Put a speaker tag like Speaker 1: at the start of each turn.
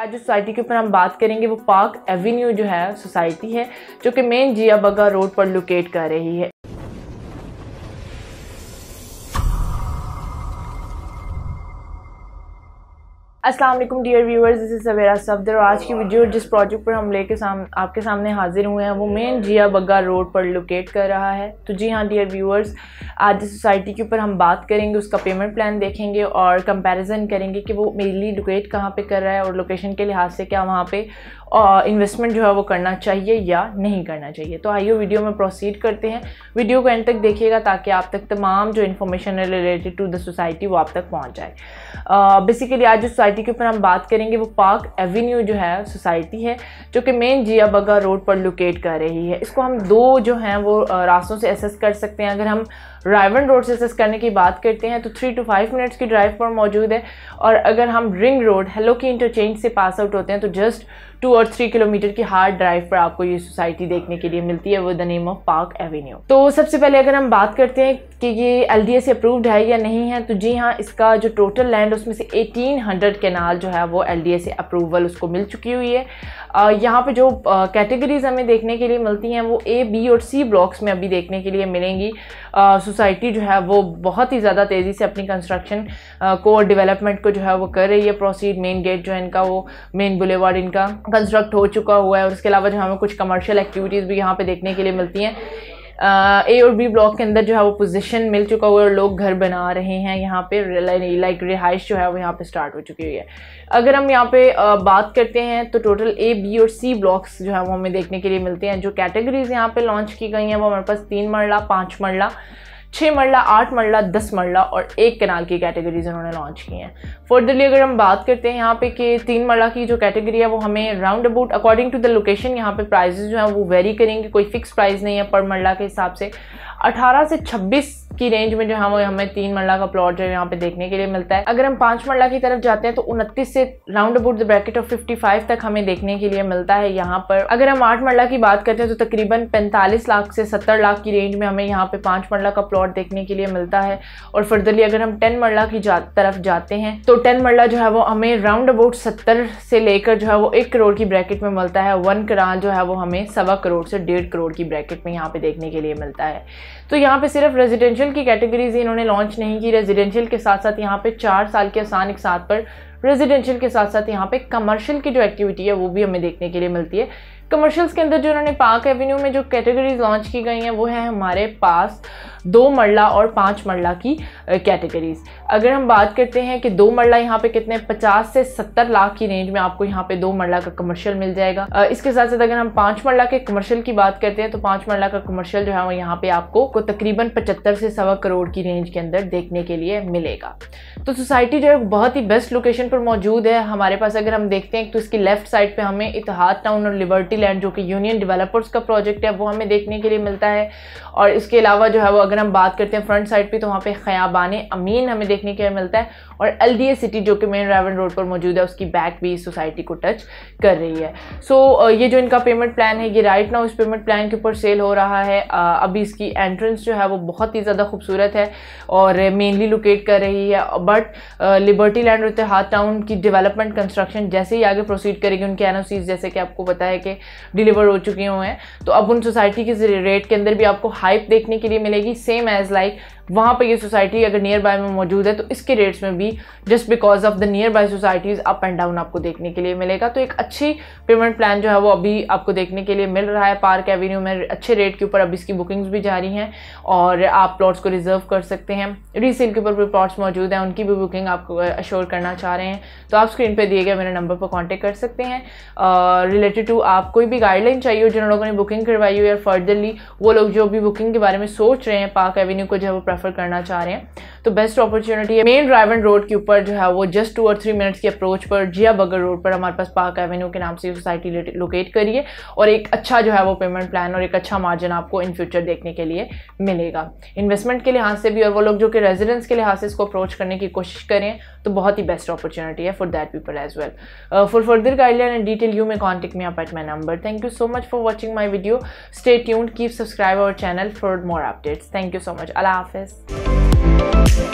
Speaker 1: आज जो सोसाइटी के ऊपर हम बात करेंगे वो पार्क एवेन्यू जो है सोसाइटी है जो कि मेन जिया बगा रोड पर लोकेट कर रही है Aslam dear viewers this is Savera Safdar आज की वीडियो जिस प्रोजेक्ट पर हम ले के साम आपके सामने हाजिर हुए हैं वो मेन जिया बग्गा रोड पर लोकेट कर रहा है तो जी हाँ डियर व्यूअर्स आज इस सोसाइटी के ऊपर हम बात करेंगे उसका पेमेंट प्लान देखेंगे और कंपैरिजन करेंगे कि वो मेनली लोकेट कहाँ पे कर रहा है और लोकेशन के लिहाज से क्या वहाँ पर इन्वेस्टमेंट जो है वो करना चाहिए या नहीं करना चाहिए तो आइए वीडियो में प्रोसीड करते हैं वीडियो को एंड तक देखिएगा ताकि आप तक तमाम जो इन्फॉर्मेशन है रिलेटेड टू द सोसाइटी वो आप तक पहुँच जाए बेसिकली आज जो सोसाइटी सोसाइटी के ऊपर हम बात करेंगे वो पार्क एवेन्यू जो है सोसाइटी है जो कि मेन जिया बगा रोड पर लोकेट कर रही है इसको हम दो जो हैं वो रास्तों से एसेस कर सकते हैं अगर हम रायवन रोड से एसेस करने की बात करते हैं तो थ्री टू फाइव मिनट्स की ड्राइव पर मौजूद है और अगर हम रिंग रोड हेलो की इंटरचेंज से पास आउट होते हैं तो जस्ट टू और थ्री किलोमीटर की हार्ड ड्राइव पर आपको ये सोसाइटी देखने के लिए मिलती है with the name of park avenue तो सबसे पहले अगर हम बात करते हैं कि ये एल डी अप्रूव्ड है या नहीं है तो जी हाँ इसका जो टोटल लैंड उसमें से 1800 कैनाल जो है वो एल डी एस अप्रूवल उसको मिल चुकी हुई है यहाँ पे जो कैटेगरीज हमें देखने के लिए मिलती हैं वो ए बी और सी ब्लॉक्स में अभी देखने के लिए मिलेंगी सोसाइटी जो है वो बहुत ही ज़्यादा तेज़ी से अपनी कंस्ट्रक्शन को और डिवेलपमेंट को जो है वो कर रही है प्रोसीड मेन गेट जो है इनका वो मेन बुलेवार्ड इनका कंस्ट्रक्ट हो चुका हुआ है और उसके अलावा जो हमें कुछ कमर्शियल एक्टिविटीज़ भी यहाँ पर देखने के लिए मिलती हैं ए और बी ब्लॉक के अंदर जो है वो पोजीशन मिल चुका हुआ है और लोग घर बना रहे हैं यहाँ पे लाइक रिहाइश जो है वो यहाँ पे स्टार्ट हो चुकी हुई है अगर हम यहाँ पे बात करते हैं तो टोटल ए बी और सी ब्लॉक्स जो है वो हमें देखने के लिए मिलते हैं जो कैटेगरीज यहाँ पे लॉन्च की गई हैं वो हमारे पास तीन मरला पाँच मरला छः मरला आठ मरला दस मरला और एक कनाल की कैटेगरीज उन्होंने लॉन्च की हैं फर्दरली अगर हम बात करते हैं यहाँ पे कि तीन मरला की जो कैटेगरी है वो हमें round about according to the location यहाँ पे प्राइजेज जो हैं वो वेरी करेंगे कोई फिक्स प्राइस नहीं है पर मरला के हिसाब से 18 से 26 की रेंज में जो हम हमें तीन मरला का प्लॉट जो है यहाँ पे देखने के लिए मिलता है अगर हम पांच मरला की तरफ जाते हैं तो उनतीस से round about the bracket of 55 तक हमें देखने के लिए मिलता है यहाँ पर अगर हम आठ मरला की बात करते हैं तो तकरीबन 45 लाख से 70 लाख की रेंज में हमें यहाँ पे पांच मरला का प्लॉट देखने के लिए मिलता है और फर्दरली अगर हम टेन मरला की जा, तरफ जाते हैं तो टेन मरला जो है वो हमें राउंड अबाउट सत्तर से लेकर जो है वो एक करोड़ की ब्रैकेट में मिलता है वन करान जो है वो हमें सवा करोड़ से डेढ़ करोड़ की ब्रैकेट में यहाँ पे देखने के लिए मिलता है तो यहाँ पे सिर्फ रेजिडेंशियल की कैटेगरीज इन्होंने लॉन्च नहीं की रेजिडेंशियल के साथ साथ यहाँ पे चार साल के आसान एक साथ पर रेजिडेंशियल के साथ साथ यहाँ पे कमर्शियल की जो एक्टिविटी है वो भी हमें देखने के लिए मिलती है कमर्शियल्स के अंदर जो उन्होंने पार्क एवेन्यू में जो कैटेगरीज लॉन्च की गई हैं वो है हमारे पास दो मरला और पाँच मरला की कैटेगरीज अगर हम बात करते हैं कि दो मरला यहाँ पे कितने 50 से 70 लाख की रेंज में आपको यहाँ पे दो मरला का कमर्शियल मिल जाएगा इसके साथ साथ अगर हम पाँच मरला के कमर्शियल की बात करते हैं तो पाँच मरला का कमर्शियल जो है वो यहाँ पे आपको को तकरीबन पचहत्तर से सवा करोड़ की रेंज के अंदर देखने के लिए मिलेगा तो सोसाइटी जो है बहुत ही बेस्ट लोकेशन पर मौजूद है हमारे पास अगर हम देखते हैं तो इसकी लेफ्ट साइड पर हमें इतिहाद टाउन और लिबर्टी लैंड जो कि यूनियन डेवलपर्स का प्रोजेक्ट है वो हमें देखने के लिए मिलता है और इसके अलावा जो है वो अगर हम बात करते हैं फ्रंट साइड पर तो वहाँ पर ख़याबान अमीन हमें देखने के लिए मिलता है और एल सिटी जो कि मेन रेवन रोड पर मौजूद है उसकी बैक भी सोसाइटी को टच कर रही है सो so, ये जो इनका पेमेंट प्लान है ये राइट नाउ इस पेमेंट प्लान के ऊपर सेल हो रहा है अभी इसकी एंट्रेंस जो है वो बहुत ही ज़्यादा खूबसूरत है और मेनली लोकेट कर रही है बट लिबर्टी लैंड और इतिहाद टाउन की डेवलपमेंट कंस्ट्रक्शन जैसे ही आगे प्रोसीड करेगी उनके एन जैसे कि आपको पता है कि डिलीवर हो चुके हुए हैं तो अब उन सोसाइटी के रेट के अंदर भी आपको हाइप देखने के लिए मिलेगी सेम एज़ लाइक वहाँ पर ये सोसाइटी अगर नियर बाय में मौजूद है तो इसके रेट्स में भी just because of the nearby societies up and down आपको देखने के लिए मिलेगा तो एक अच्छी पेमेंट प्लान जो है वो अभी आपको देखने के लिए मिल रहा है पार्क एवेन्यू में अच्छे रेट के ऊपर अब इसकी बुकिंग्स भी जारी हैं और आप प्लॉट्स को रिजर्व कर सकते हैं रीसेल के ऊपर भी प्लॉट्स मौजूद हैं उनकी भी बुकिंग आपको अश्योर करना चाह रहे हैं तो आप स्क्रीन पर दिए गए मेरे नंबर पर कॉन्टेक्ट कर सकते हैं रिलेटेड टू आप कोई भी गाइडलाइन चाहिए हो जिन लोगों ने बुकिंग करवाई हो या फर्दरली वो लोग जो भी बुकिंग के बारे में सोच रहे हैं पार्क एवेन्यू को जो है वो प्रेफर करना चाह रहे हैं तो बेस्ट अपॉर्चुनिटी है मेन ड्राइवन रोड के ऊपर जो है वो जस्ट टू और थ्री मिनट्स की अप्रोच पर जिया बगर रोड पर हमारे पास पार्क एवेन्यू के नाम से सोसाइटी लोकेट करिए और एक अच्छा जो है वो पेमेंट प्लान और एक अच्छा मार्जिन आपको इन फ्यूचर देखने के लिए मिलेगा इन्वेस्टमेंट के लिहाज से भी और वो लोग जो कि रेजिडेंस के लिहाज से इसको अप्रोच करने की कोशिश करें तो बहुत ही बेस्ट अपॉर्चुनिटी है for that people as well for further guideline and detail you में कॉन्टेक्ट मी आप at my number thank you so much for watching my video stay tune keep subscribe our channel for more updates thank you so much Allah हाफिज़ Thank you.